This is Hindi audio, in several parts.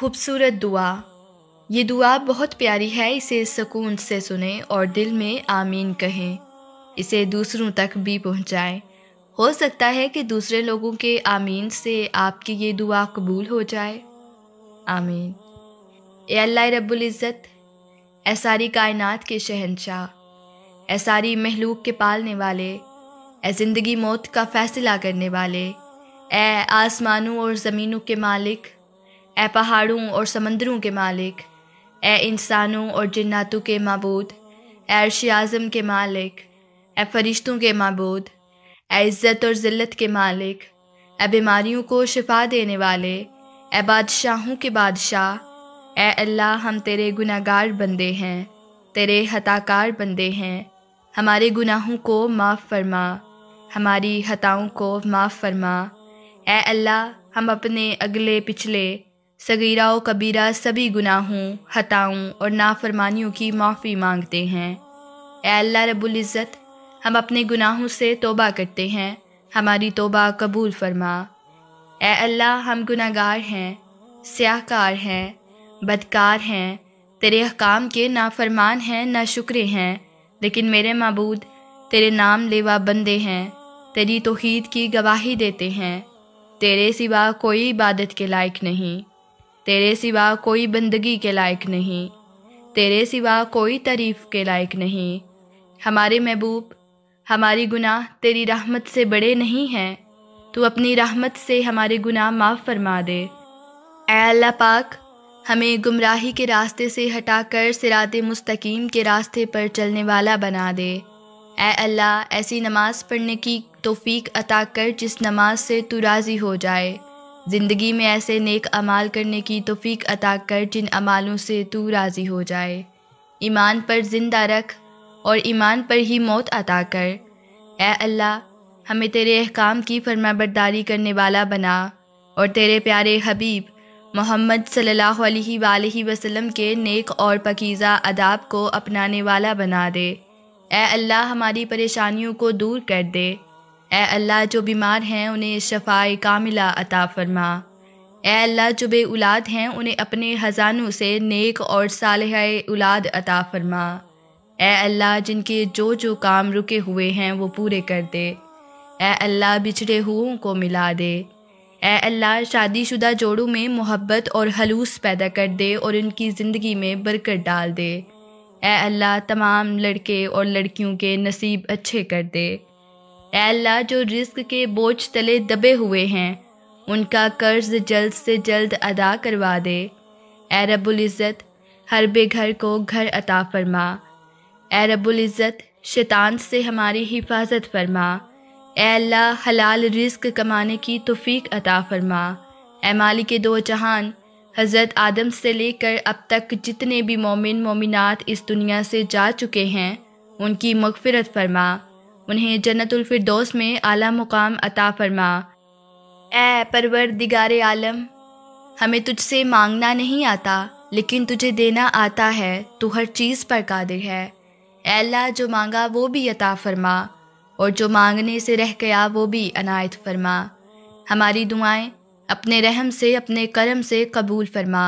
खूबसूरत दुआ ये दुआ बहुत प्यारी है इसे सुकून से सुने और दिल में आमीन कहें इसे दूसरों तक भी पहुंचाएं। हो सकता है कि दूसरे लोगों के आमीन से आपकी ये दुआ कबूल हो जाए आमीन ए अल्लाह रब्ज़त ए सारी कायनात के शहनशाह ए सारी महलूक के पालने वाले ए ज़िंदगी मौत का फ़ैसला करने वाले ए आसमानों और ज़मीनों के मालिक ए पहाड़ों और समंदरों के मालिक ए इंसानों और जन्नातों के मबूद ए अर्श आज़म के मालिक ए फरिश्तों के मबूद ए इज़्ज़त और ज़िल्लत के मालिक ए बीमारियों को शिफा देने वाले ए बादशाहों के बादशाह ए अल्लाह हम तेरे गुनागार बंदे हैं तेरे हताकार बंदे हैं हमारे गुनाहों को माफ़ फरमा हमारी हताओं को माफ़ फरमा ए अल्लाह हम अपने अगले पिछले सगीरा व कबीरा सभी गुनाहों हताओं और नाफरमानियों की माफ़ी मांगते हैं अल्लाह रबुल्ज़त हम अपने गुनाहों से तोबा करते हैं हमारी तोबा कबूल फरमा ए अल्लाह हम गुनागार हैं स्याहकार हैं बदकार हैं तेरे अहकाम के नाफरमान हैं ना शुक्रे हैं लेकिन मेरे मबूद तेरे नाम लेवा बंदे हैं तेरी तोहीद की गवाही देते हैं तेरे सिवा कोई इबादत के लायक नहीं तेरे सिवा कोई बंदगी के लायक नहीं तेरे सिवा कोई तारीफ के लायक नहीं हमारे महबूब हमारी गुनाह तेरी रहमत से बड़े नहीं हैं तू अपनी रहमत से हमारे गुनाह माफ़ फरमा दे अल्लाह पाक हमें गुमराही के रास्ते से हटाकर सिरात मुस्तकीम के रास्ते पर चलने वाला बना दे ए अल्लाह ऐसी नमाज़ पढ़ने की तोफ़ी अता कर जिस नमाज से तू राज़ी हो जाए ज़िंदगी में ऐसे नेक अमाल करने की तोफ़ी अता कर जिन अमालों से तू राज़ी हो जाए ईमान पर ज़िंदा रख और ईमान पर ही मौत अता कर ए अल्लाह हमें तेरे अहकाम की फरमाबरदारी करने वाला बना और तेरे प्यारे हबीब मोहम्मद सल्ला वसलम के नेक और पकीज़ा अदाब को अपनाने वाला बना दे ए अल्लाह हमारी परेशानियों को दूर कर दे ए अल्लाह जो बीमार हैं उन्हें शफाए कामिला अता फरमा ए अल्लाह जो बे औलाद हैं उन्हें अपने ख़जानों से नेक और सालह औलाद अता फरमा ए अल्लाह जिनके जो जो काम रुके हुए हैं वो पूरे कर दे ए अल्लाह बिछड़े हुओं को मिला दे ए अल्लाह शादीशुदा जोड़ों में मोहब्बत और हलूस पैदा कर दे और उनकी ज़िंदगी में बरकत डाल दे ए अल्लाह तमाम लड़के और लड़कियों के नसीब अच्छे कर दे एल्ला जो रिस्क के बोझ तले दबे हुए हैं उनका कर्ज जल्द से जल्द अदा करवा दे ए हर बेघर को घर अता फरमा ए शैतान से हमारी हिफाजत फरमा एल्ला हलाल रिस्क कमाने की तोफ़ी अता फरमा ए मालिक दो जहान हज़रत आदम से लेकर अब तक जितने भी मोमिन मोमिनात इस दुनिया से जा चुके हैं उनकी मगफरत फरमा उन्हें जन्नतफरदोस में आला मुकाम अता फरमा ए परवर दिगार आलम हमें तुझसे मांगना नहीं आता लेकिन तुझे देना आता है तू हर चीज़ पर कादिर है एल्ला जो मांगा वो भी अता फरमा और जो मांगने से रह गया वो भी अनायत फरमा हमारी दुआएं अपने रहम से अपने करम से कबूल फरमा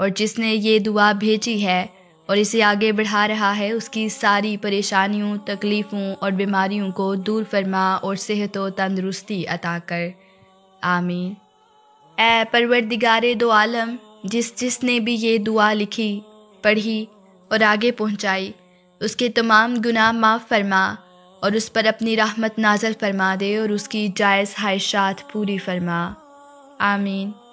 और जिसने ये दुआ भेजी है और इसे आगे बढ़ा रहा है उसकी सारी परेशानियों तकलीफ़ों और बीमारियों को दूर फरमा और सेहत व तंदरुस्ती अता कर आमीन ए परवरदिगारे दो आलम जिस जिसने भी ये दुआ लिखी पढ़ी और आगे पहुंचाई उसके तमाम गुनाह माफ़ फरमा और उस पर अपनी राहमत नाजल फरमा दे और उसकी जायज़ ख्वाहिशात पूरी फरमा आमीन